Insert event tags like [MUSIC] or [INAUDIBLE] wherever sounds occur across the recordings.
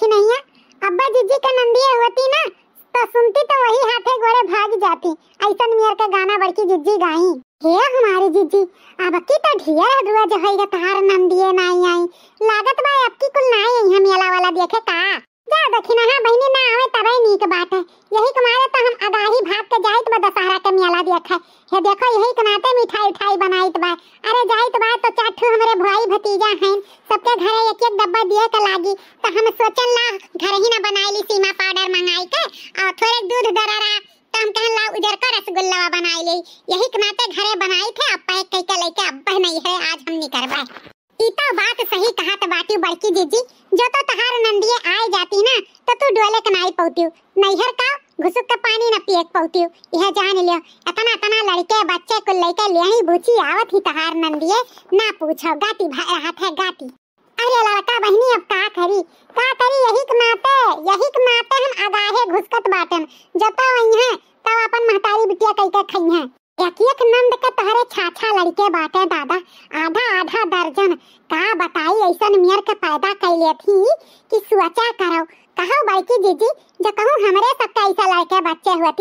नहीं है अब्बा जीजी का नंदी होती ना तो सुनती तो वही हाथे गोरे भाग जाती ऐसा मियर का गाना बड़की जीजी गाई हे हमारी जीजी अब की तो ढेर हदुआ जो होएगा तार नंदिए नहीं आई लागत बा अब की कुल नाई आई हम येला वाला देखे का जा दखिना हां बहिनी ना आवे तबे नीक बात है यही कुमारे तो हम अगाही भाग के जाइत बा दशहरा के मेला देखे हे देखो यही कनाते मिठाई उठाई बनाइत बा अरे जाइत बा तो चाठू हमरे भाई भतीजा हैं सबके घरे एक एक डब्बा दिए का तो लागी तो हम सोचल ला घर ही ना बनाई ली सीमा पाउडर मंगाई के और थोड़े दूध दरारा तो हम कहन ला उधर का रसगुल्ला बनाई ली यही के कमाते घरे बनाई थे अब पैक कई के लेके अब नहीं है आज हम नहीं करवाए ईता तो बात सही कहा तो बाटी बड़की जीजी जो तो तहार नंदिए आए जाती ना तो तू डोले कनाई पौतियो नैहर का घुसुक का पानी न पिए पौतियो यह जान लियो अतना अतना लड़के बच्चे को लेके ले ही भूची आवत ही तहार नंदिए ना पूछो गाती भाई रहा था गाती अरे लड़का बहनी अब का करी का करी यही के तो माते यही के तो माते हम आगाहे घुसकत बाटन जब तक वही हैं तब अपन महतारी बिटिया कई के खई हैं एक नंद के तहरे छाछा लड़के बाटे दादा आधा आधा दर्जन का बताई ऐसन मियर के पैदा कर कैले थी कि सोचा करो कहो बड़की जीजी जो कहूँ हमरे का ऐसा लड़के बच्चे हुए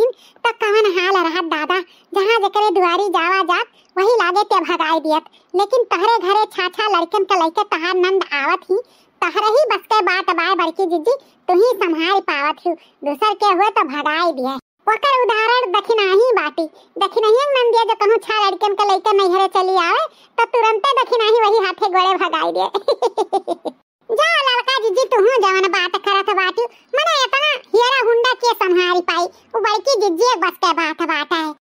तो कवन हाल रहत दादा जहाँ जकरे दुआरी जावा जात वही लागे ते भगाए दियत लेकिन तहरे घरे छाछा लड़कन के लड़के तहार नंद आवत ही तहरे ही बस के बात बाय बड़की जीजी तू ही संभाल पावत हूँ दूसर के हुए तो भगाए दिए ओकर उदाहरण दखिना ही बाटी दखिना ही मन दिया जो कहूँ छा लड़कन के तो लइका नैहरे चली आवे तो तुरंत दखिना ही वही हाथे गोड़े भगाई दे [LAUGHS] जा लड़का जीजी तू तुहू जवन बात करत बाटी मने इतना हीरा हुंडा के संहारी पाई उ बड़की जीजी एक बस के बात बात है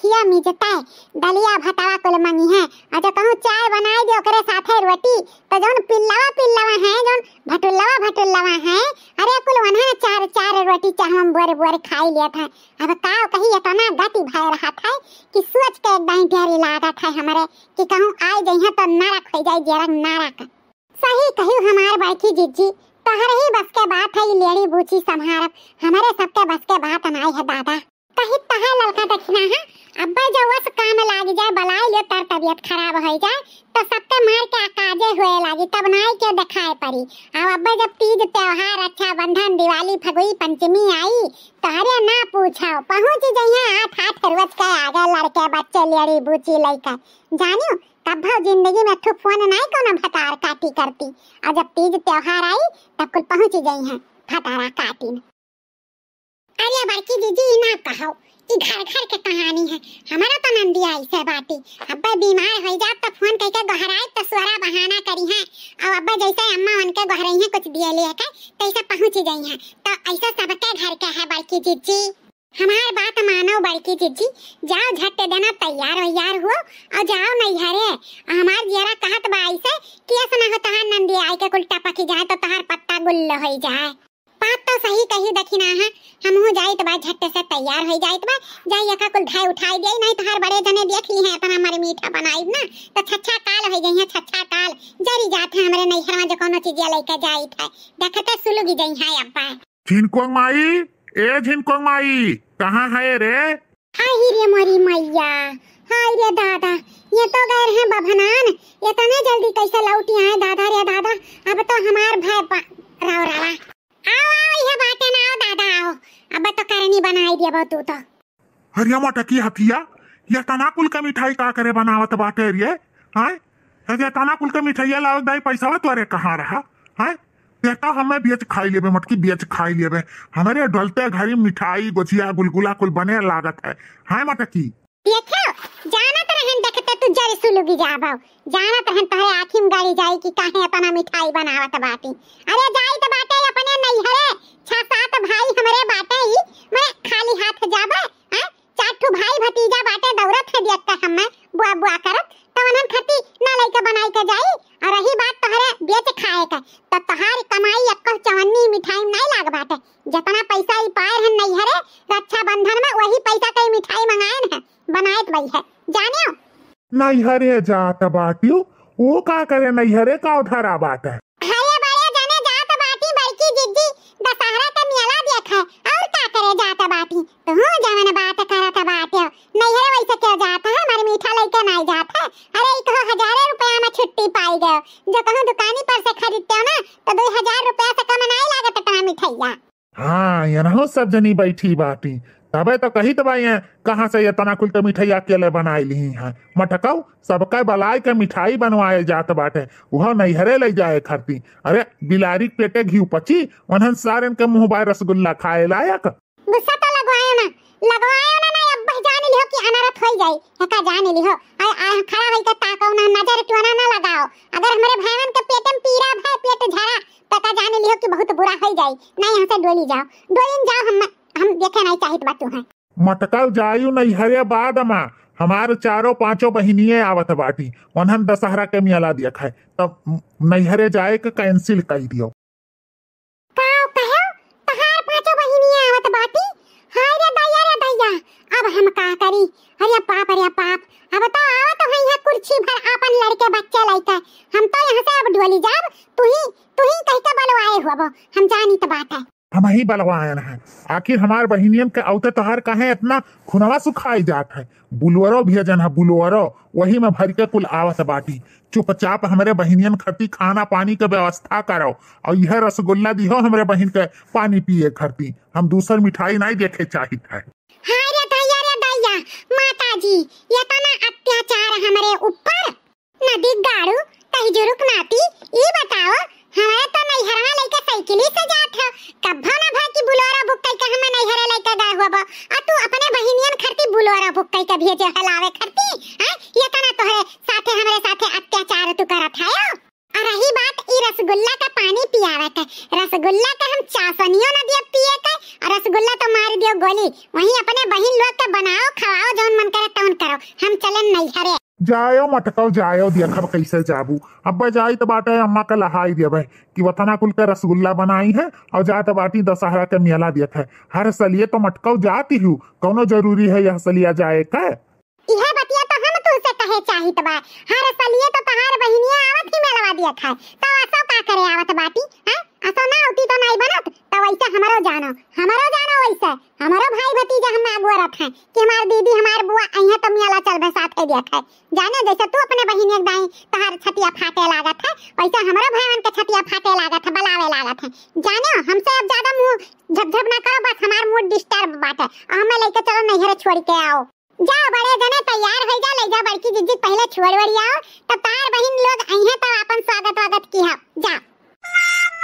रखिया मिजताए दलिया भतावा कुल मंगी है और जो कहूँ चाय बनाए दे ओकरे साथे रोटी तो जोन पिल्लावा पिल्लावा है जोन भटुल्लावा भटुल्लावा है अरे कुल वना चार चार रोटी हम बोर बोर खाई लिया था अब का कही इतना गति भाय रहा था कि सोच के एक दाई प्यारी लागा था हमारे कि कहूं कहूँ आए है तो ना रख हो जाए जरा ना रख सही कहियो हमार बाकी जिज्जी तहर ही बस के बात है लेड़ी बूची संभारब हमारे सबके बस के बात अनाई है दादा कहीं तहर ललका दक्षिणा है अब्बा जौवा वस काम लाग जाए बलाय ले तर तबीयत खराब हो जाए तो सबके मार के काजे होए लागी तब नाई के दिखाए पड़ी अब अब्बा जब तीज त्योहार बंधन दिवाली फगुई पंचमी आई तो अरे ना पूछा पहुंच जइया हाथ हाथ करवत के आ गए लड़के बच्चे लेड़ी बूची लइका जानियो तब जिंदगी में तो फोन नहीं कोनो भतार काटी करती और जब तीज त्योहार आई तब कुल पहुंच गई हैं भतारा काटी अरे बड़की दीदी ना कहो ई घर घर के कहानी है हमारा तो मन भी आई से बाटी अब्बा बीमार हो जात तो फोन करके गहराए तो सुहरा बहाना करी है और अब्बा जैसे अम्मा उनके गहराई है कुछ दिए लिए के तैसे पहुंच गई है तो ऐसा सबके घर के है बड़की जीजी हमार बात मानो बड़की जीजी जाओ झट देना तैयार हो यार हो और जाओ नैहरे हमार जरा कहत बा ऐसे कि ऐसा ना होता है नंदी आई के उल्टा पकी जाए तो तहार पत्ता गुल्ल हो जाए बात तो सही कही दखिना हम हाँ? हो हमहु तो भाई झट से तैयार हो जाइत बा जाई यका कुल धाय उठाई दे नहीं तो हर बड़े जने देख ली है तना हमरे मीठा बनाई ना तो छछा काल हो गई है छछा काल जरी जात है हमरे नैहर में जो कोनो चीज लेके जाइत है देखते सुलुगी जई है अब्बा झिनकों माई ए झिनकों माई कहां है रे हाय रे मोरी मैया हाय रे दादा ये तो गए हैं बभनान ये तो नहीं जल्दी कैसे लौटी आए दादा रे दादा अब तो हमारे तोता हरिया मोटकी हथिया यह तना कुल के मिठाई का करे बनावत बाटे रे हाय हरिया तना कुल के मिठाइया लाओ दाई पैसा तोरे कहाँ रहा हाय देखा तो हमें बेच खाई लेबे मटकी बेच खाई लेबे हमारे डलते घरी मिठाई गोचिया गुलगुला कुल बने लागत है माटा की देखो जाना तो रहन देखते तो तू जरे सुलुगी जाबो जाना तो हन तो है आखिम गाड़ी जाए कि काहे अपना मिठाई बनावत बाटी अरे जाई तो बाटे अपने नैहरे छह सात भाई हमरे बाटे ही मैं खाली हाथ जाबा हां चार ठो भाई भतीजा बाटे दौरत है दियत हम हम्म, बुआ बुआ करत तब हम खती ना लइका बनाई के जाई और रही बात तोहरे बेच खाए का तो तोहार कमाई अब कह चवन्नी मिठाई नहीं लाग बाटे जितना पैसा ई पाए है नहीं हरे रक्षा बंधन में वही पैसा कई मिठाई मंगाए है बनायत भई है जानियो नहीं हरे जात बाटियो वो का करे नहीं हरे का उठारा बात है हरे बड़े जाने जात बाटी बड़की जिद्दी दशहरा के मेला देख जाता तो बात करत वैसे क्यों जाता है हमारे मीठा नहीं जाता अरे एक हजारे रुपया में छुट्टी पाई गयो जो दुकानी पर से खरीदते हो ना तो दो हजार रुपया से कम नहीं लागत मिठाइया हाँ सब जनी बैठी तबे तो कही तो भाई कहा से कुल तो मिठाई अकेले बनाई ली है मटकाऊ सबका बलाई के मिठाई बनवाए जात बाटे वह नैहरे ले जाए खरती अरे बिलारी पेटे घी पची उन्हन सारे के मुंह बाय रसगुल्ला खाए लायक गुस्सा तो लगवायो ना लगवायो ना ना अब जाने लियो कि अनारत होई जाए हका हाँ जाने लियो आ आ खड़ा होई के ताकौ ना नजर टुना ना लगाओ अगर हमरे भाईवन के पेट में पीड़ा भय पेट झरा पता जाने लियो कि बहुत बुरा होई जाए ना यहां से डोली जाओ डोलिन जाओ हम हम देखे नहीं चाहत बात तू तो है मटकल जायो नहीं हरे बाद मा हमारे चारों पांचों बहनिए आवत बाटी ओनहन दशहरा के मियाला दिया खाए तब नैहरे जाए के कैंसिल कर दियो अब हम का करी अरे बाप अरे बाप अब तो आओ तो है यहां कुर्सी भर अपन लड़के बच्चे लेके हम तो यहां से अब डोली जाब तू ही तू ही कह के बुलवाए हो अब हम जानी तो बात है हम ही बलवाए हैं आखिर हमार बहिनियन के औते तोहार कहे इतना खुनवा सुखाई जात है बुलवरो भेजन है बुलवरो वही में भर के कुल आवत बाटी चुपचाप हमारे बहिनियन खती खाना पानी के व्यवस्था करो और यह रसगुल्ला दियो हमारे बहिन के पानी पिए खती हम दूसर मिठाई नहीं देखे चाहिए है हाँ जी ये तो ना अत्याचार हमारे ऊपर नदी गाड़ू कहीं जो रुक नाती ये बताओ हमारे तो नैहरवा लइका साइकिल से जात है कब्बो ना भाई की बुलोरा बुक कई का हम नैहरा लेके गा हुआ बा आ तू अपने बहिनियन खरती बुलोरा बुक कई का भेजे हलावे खरती हैं ये तो ना तोहरे साथे हमारे साथे अत्याचार तू करत है और रही बात कि रसगुल्ला का पानी पियावत है रसगुल्ला का हम चासनियो ना दिया पिए के और रसगुल्ला तो मार दियो गोली वहीं अपने बहिन लोग का बनाओ खवाओ जौन मन करे तौन करो हम चलन नहीं हरे जायो मटकाओ जायो दिया खब कैसे जाबू अब जाई तो बाटे अम्मा का लहाई दिया भाई कि वतना कुल का रसगुल्ला बनाई है और जा तो बाटी दशहरा के मेला दिया है हर सलिए तो मटकाओ जाती हूँ कौनो जरूरी है यह सलिया जाए का यह बतिया तो हम तुमसे कहे चाहित बा हर सलिए तो तहार बहिनिया आवत की मिलवा दिया था ना करे आवत बाटी हां असो ना होती तो नहीं बनत तो वैसे हमरो जानो हमरो जानो वैसे हमरो भाई भतीजा हम आगुआ रख है कि हमार दीदी हमार बुआ आई है तो मियाला चल भाई साथ के दिया था जाने जैसे तू अपने बहिन एक दाई तहार छतिया फाटे लागत है वैसे हमरो भाईवन के छतिया फाटे लागत है बलावे लागत है जाने हमसे अब ज्यादा मुंह झपझप ना करो बस हमार मूड डिस्टर्ब बात है हमें लेके चलो नहीं रे छोड़ के आओ जाओ बड़े जने तैयार हो जा लइजा बड़की जिज्जी पहले छोड़ वड़ियाओ तब तार बहिन लोग आई हैं तब अपन स्वागत वागत की हा जा